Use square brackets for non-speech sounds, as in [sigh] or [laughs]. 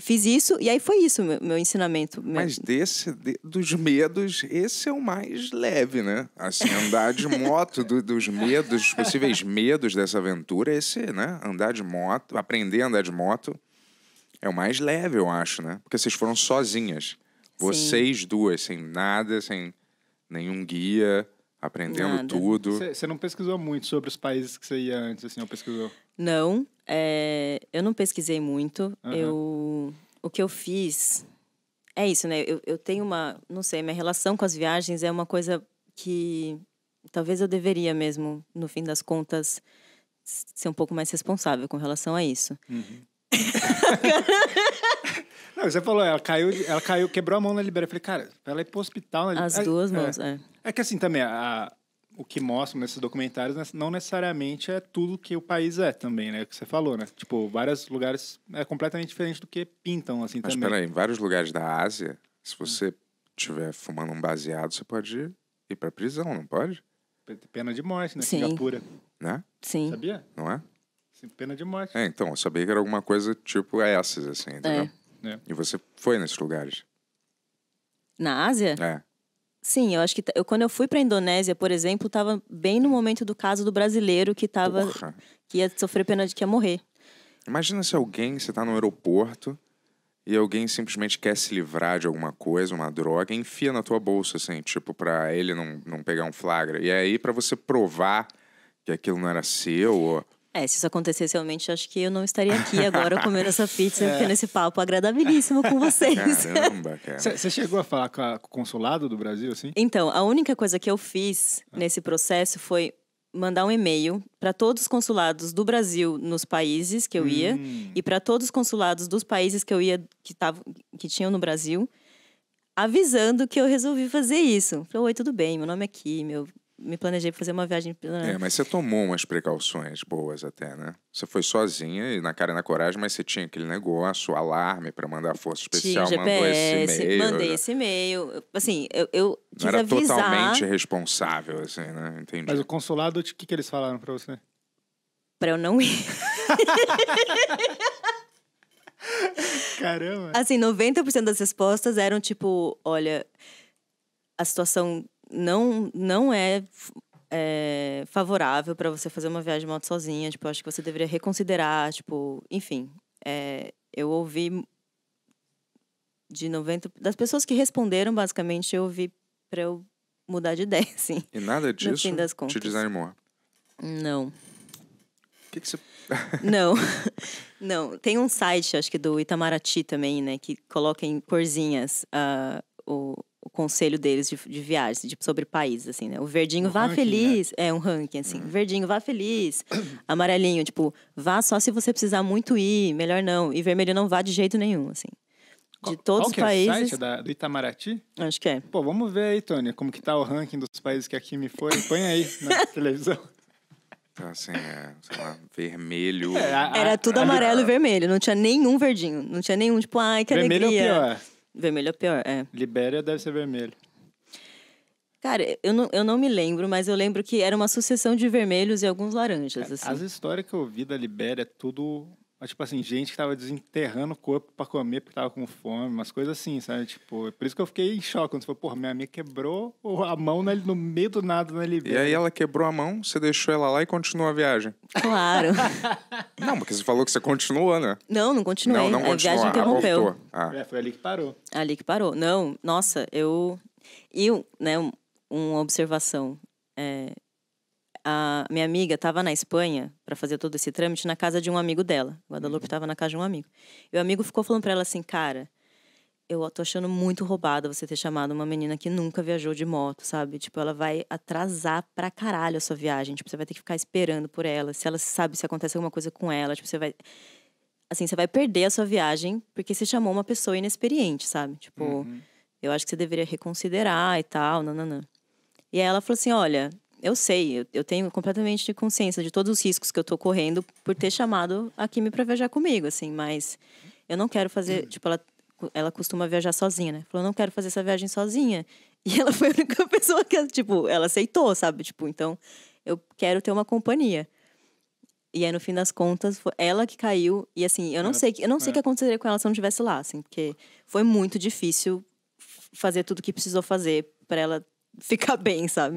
fiz isso e aí foi isso meu, meu ensinamento. Meu... Mas desse, de, dos medos, esse é o mais leve, né? Assim, andar de moto, do, dos medos, dos possíveis medos dessa aventura, esse, né? Andar de moto, aprender a andar de moto é o mais leve, eu acho, né? Porque vocês foram sozinhas. Vocês Sim. duas, sem nada, sem nenhum guia, aprendendo nada. tudo. Você não pesquisou muito sobre os países que você ia antes, assim, ou pesquisou? Não, é, eu não pesquisei muito. Uhum. Eu o que eu fiz. É isso, né? Eu, eu tenho uma. Não sei, minha relação com as viagens é uma coisa que talvez eu deveria mesmo, no fim das contas, ser um pouco mais responsável com relação a isso. Uhum. [laughs] Não, você falou, ela caiu, ela caiu, quebrou a mão na libera. Eu falei, cara, ela ir pro hospital na libera. As duas é, mãos, é. é. é. que assim também, a, o que mostram nesses documentários não necessariamente é tudo que o país é também, né? É o que você falou, né? Tipo, vários lugares é completamente diferente do que pintam, assim, Mas, também. Mas peraí, em vários lugares da Ásia, se hum. você estiver fumando um baseado, você pode ir pra prisão, não pode? Pena de morte, né? Sim. Singapura. Né? Sim. Sabia? Não é? Sim, pena de morte. É, então, eu sabia que era alguma coisa tipo essas, assim, entendeu? É. É. E você foi nesses lugares? Na Ásia? É. Sim, eu acho que tá, eu, quando eu fui para a Indonésia, por exemplo, estava bem no momento do caso do brasileiro que tava que ia sofrer pena de que ia morrer. Imagina se alguém, você está no aeroporto e alguém simplesmente quer se livrar de alguma coisa, uma droga, enfia na tua bolsa assim, tipo para ele não, não pegar um flagra. E aí para você provar que aquilo não era seu, ou é, se isso acontecesse realmente, acho que eu não estaria aqui agora [laughs] comendo essa pizza, é. tendo esse papo é agradabilíssimo com vocês. Caramba, cara. Você chegou a falar com, a, com, o consulado do Brasil, assim? Então, a única coisa que eu fiz ah. nesse processo foi mandar um e-mail para todos os consulados do Brasil nos países que eu ia hum. e para todos os consulados dos países que eu ia que tavam, que tinham no Brasil avisando que eu resolvi fazer isso. Falei, oi, tudo bem, meu nome é aqui, meu me planejei para fazer uma viagem. É, mas você tomou umas precauções boas até, né? Você foi sozinha e na cara e na coragem, mas você tinha aquele negócio, alarme para mandar a força especial, tinha GPS, esse Mandei né? esse e-mail. Assim, eu, eu quis Não era avisar... totalmente responsável, assim, né? Entendi. Mas o consulado, o que, que eles falaram para você? Para eu não ir. [laughs] Caramba. Assim, 90% das respostas eram tipo, olha, a situação não, não é, é favorável para você fazer uma viagem de moto sozinha. Tipo, acho que você deveria reconsiderar, tipo, enfim. É, eu ouvi de 90 das pessoas que responderam, basicamente, eu ouvi para eu mudar de [laughs] ideia, sim E nada disso no fim das contas. te desanimou? Não. O que, que você... [laughs] [laughs] não, não. Tem um site, acho que do Itamaraty também, né, que coloca em corzinhas uh, o, o conselho deles de, de viagens, de, sobre países, assim, né? O verdinho um vá ranking, feliz. Né? É um ranking, assim. Uhum. Verdinho, vá feliz. Amarelinho, tipo, vá só se você precisar muito ir, melhor não. E vermelho não vá de jeito nenhum, assim. De qual, todos qual os países. É o site da, do Itamaraty? Acho que é. Pô, vamos ver aí, Tony, como que tá o ranking dos países que aqui me foi. Põe aí na [laughs] televisão. Então, assim, é, sei lá, vermelho. É, a, Era tudo amarelo a, e vermelho, não tinha nenhum verdinho. Não tinha nenhum, tipo, ai, que vermelho alegria. Vermelho é o pior. Vermelho é pior, é. Libéria deve ser vermelho. Cara, eu não, eu não me lembro, mas eu lembro que era uma sucessão de vermelhos e alguns laranjas. assim. As histórias que eu ouvi da Libéria é tudo mas, tipo assim, gente que tava desenterrando o corpo pra comer porque tava com fome, umas coisas assim, sabe? Tipo, é por isso que eu fiquei em choque quando você falou, pô, minha amiga quebrou a mão no meio do nada na Libéria. E aí ela quebrou a mão, você deixou ela lá e continuou a viagem. Claro. [laughs] não, porque você falou que você continuou né? Não, não continuei. Não, não continuou. A viagem ah, interrompeu. Ah. É, foi ali que parou. Ali que parou. Não, nossa, eu... E, né, uma observação. É, a minha amiga estava na Espanha para fazer todo esse trâmite na casa de um amigo dela. Guadalupe estava uhum. na casa de um amigo. E o amigo ficou falando para ela assim, cara, eu tô achando muito roubada você ter chamado uma menina que nunca viajou de moto, sabe? Tipo, ela vai atrasar pra caralho a sua viagem. Tipo, você vai ter que ficar esperando por ela. Se ela sabe se acontece alguma coisa com ela, tipo, você vai assim, você vai perder a sua viagem porque você chamou uma pessoa inexperiente, sabe? Tipo, uhum. eu acho que você deveria reconsiderar e tal, não E aí ela falou assim: "Olha, eu sei, eu, eu, tenho completamente consciência de todos os riscos que eu estou correndo por ter chamado a Kimi para viajar comigo, assim, mas eu não quero fazer, hum. tipo, ela, ela costuma viajar sozinha, né? Falou, não quero fazer essa viagem sozinha. [laughs] E ela foi a única pessoa que, tipo, ela aceitou, sabe? Tipo, então, eu quero ter uma companhia. E aí, no fim das contas, foi ela que caiu. E assim, eu não é, sei, eu não é. sei o que é. aconteceria com ela se eu não estivesse lá, assim, porque foi muito difícil fazer tudo o que precisou fazer para ela [laughs] ficar bem, sabe?